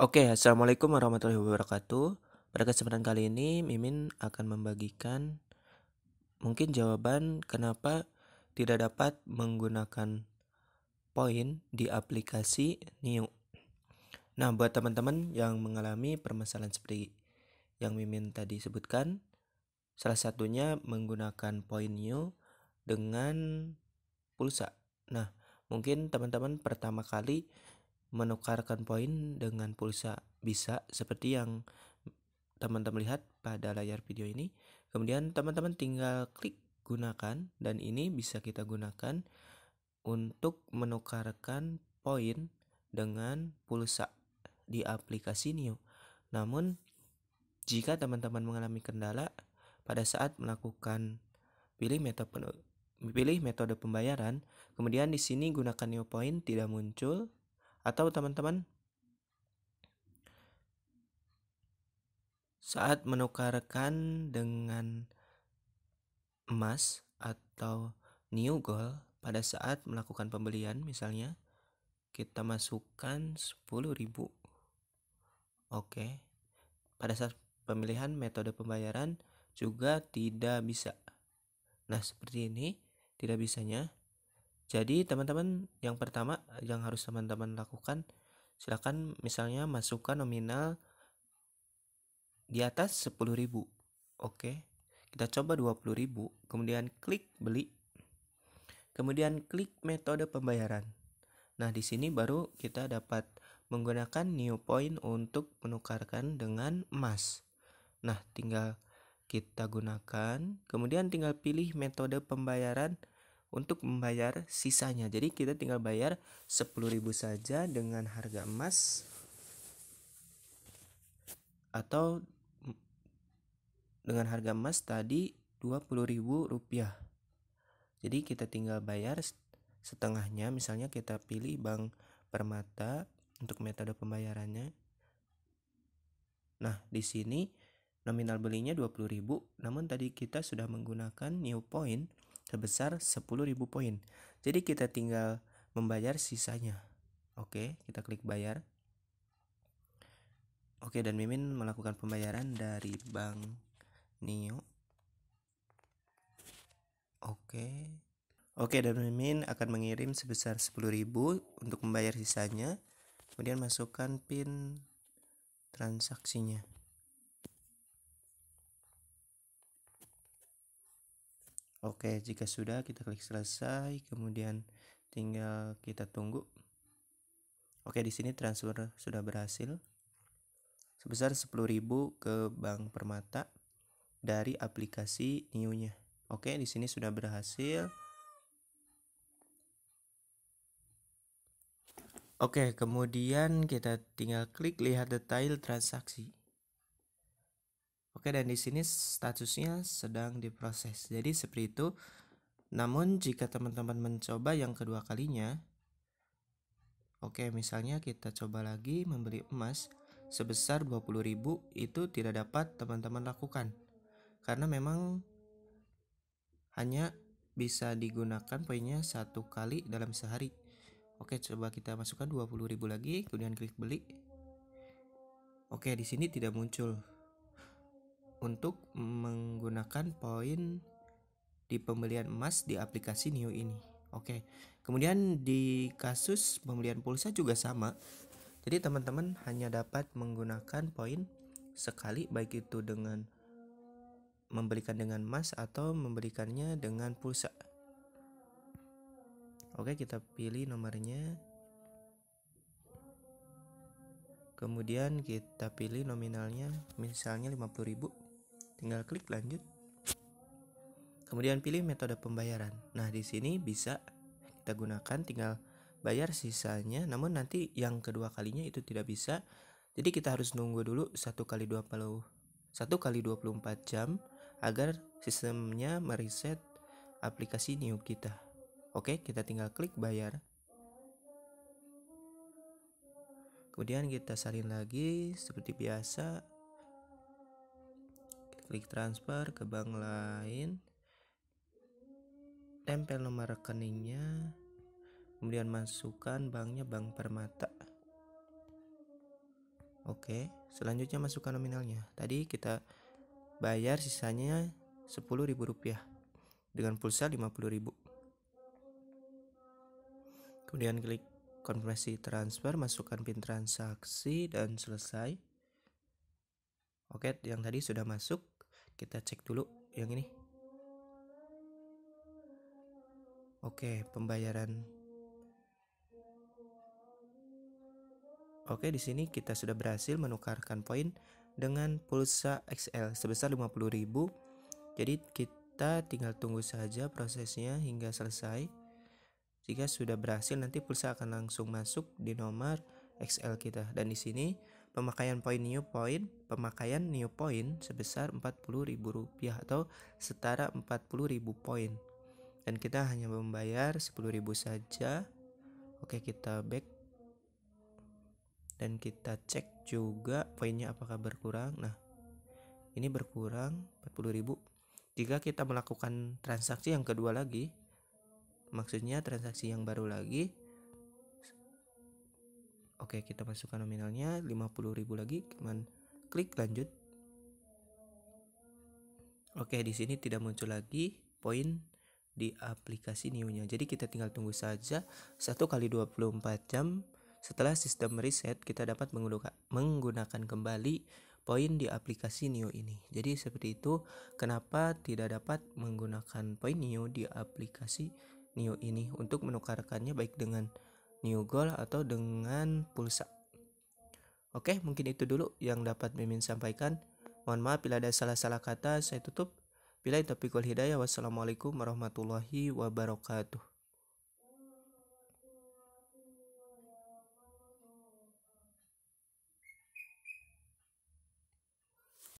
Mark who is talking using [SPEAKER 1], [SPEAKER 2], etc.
[SPEAKER 1] Oke, okay, assalamualaikum warahmatullahi wabarakatuh. Pada kesempatan kali ini, Mimin akan membagikan mungkin jawaban kenapa tidak dapat menggunakan poin di aplikasi new. Nah, buat teman-teman yang mengalami permasalahan seperti yang Mimin tadi sebutkan, salah satunya menggunakan poin new dengan pulsa. Nah, mungkin teman-teman pertama kali menukarkan poin dengan pulsa bisa seperti yang teman-teman lihat pada layar video ini. Kemudian teman-teman tinggal klik gunakan dan ini bisa kita gunakan untuk menukarkan poin dengan pulsa di aplikasi New. Namun jika teman-teman mengalami kendala pada saat melakukan pilih metode pilih metode pembayaran, kemudian di sini gunakan New Point tidak muncul atau teman-teman saat menukarkan dengan emas atau new gold pada saat melakukan pembelian misalnya kita masukkan 10.000 oke pada saat pemilihan metode pembayaran juga tidak bisa nah seperti ini tidak bisanya jadi teman-teman yang pertama yang harus teman-teman lakukan silakan misalnya masukkan nominal di atas 10.000. Oke. Kita coba 20.000, kemudian klik beli. Kemudian klik metode pembayaran. Nah, di sini baru kita dapat menggunakan new point untuk menukarkan dengan emas. Nah, tinggal kita gunakan, kemudian tinggal pilih metode pembayaran untuk membayar sisanya. Jadi kita tinggal bayar 10.000 saja dengan harga emas atau dengan harga emas tadi Rp20.000. Jadi kita tinggal bayar setengahnya, misalnya kita pilih Bank Permata untuk metode pembayarannya. Nah, di sini nominal belinya 20.000, namun tadi kita sudah menggunakan new point sebesar 10.000 poin. Jadi kita tinggal membayar sisanya. Oke, kita klik bayar. Oke, dan Mimin melakukan pembayaran dari Bank Neo. Oke. Oke, dan Mimin akan mengirim sebesar 10.000 untuk membayar sisanya. Kemudian masukkan PIN transaksinya. Oke, jika sudah kita klik selesai, kemudian tinggal kita tunggu. Oke, di sini transfer sudah berhasil sebesar 10.000 ke Bank Permata dari aplikasi New-nya. Oke, di sini sudah berhasil. Oke, kemudian kita tinggal klik lihat detail transaksi. Oke, dan di sini statusnya sedang diproses. Jadi seperti itu. Namun jika teman-teman mencoba yang kedua kalinya, oke misalnya kita coba lagi membeli emas sebesar 20.000 itu tidak dapat teman-teman lakukan. Karena memang hanya bisa digunakan poinnya satu kali dalam sehari. Oke, coba kita masukkan 20.000 lagi, kemudian klik beli. Oke, di sini tidak muncul untuk menggunakan poin di pembelian emas di aplikasi New ini. Oke. Kemudian di kasus pembelian pulsa juga sama. Jadi teman-teman hanya dapat menggunakan poin sekali baik itu dengan memberikan dengan emas atau memberikannya dengan pulsa. Oke, kita pilih nomornya. Kemudian kita pilih nominalnya misalnya 50.000. Tinggal klik lanjut. Kemudian pilih metode pembayaran. Nah, di sini bisa kita gunakan tinggal bayar sisanya, namun nanti yang kedua kalinya itu tidak bisa. Jadi kita harus nunggu dulu 1 kali 20 1 kali 24 jam agar sistemnya mereset aplikasi new kita. Oke, kita tinggal klik bayar. Kemudian kita salin lagi seperti biasa klik transfer ke bank lain, tempel nomor rekeningnya, kemudian masukkan banknya Bank Permata. Oke, selanjutnya masukkan nominalnya. Tadi kita bayar sisanya Rp10.000 dengan pulsa Rp50.000. Kemudian klik konfirmasi transfer, masukkan PIN transaksi dan selesai. Oke, yang tadi sudah masuk kita cek dulu yang ini oke pembayaran oke di sini kita sudah berhasil menukarkan poin dengan pulsa XL sebesar 50.000 jadi kita tinggal tunggu saja prosesnya hingga selesai jika sudah berhasil nanti pulsa akan langsung masuk di nomor XL kita dan di sini pemakaian poin new point, pemakaian new point sebesar Rp40.000 atau setara 40.000 poin. Dan kita hanya membayar 10.000 saja. Oke, kita back. Dan kita cek juga poinnya apakah berkurang. Nah, ini berkurang 40.000. Jika kita melakukan transaksi yang kedua lagi, maksudnya transaksi yang baru lagi, Oke, kita masukkan nominalnya 50.000 lagi, cuman klik lanjut. Oke, di sini tidak muncul lagi poin di aplikasi new-nya. Jadi kita tinggal tunggu saja 1 kali 24 jam setelah sistem reset kita dapat menggunakan kembali poin di aplikasi new ini. Jadi seperti itu kenapa tidak dapat menggunakan poin new di aplikasi new ini untuk menukarkannya baik dengan new goal atau dengan pulsa. Oke, mungkin itu dulu yang dapat Mimin sampaikan. Mohon maaf bila ada salah-salah kata, saya tutup. Bila topik wal hidayah, wassalamualaikum warahmatullahi wabarakatuh.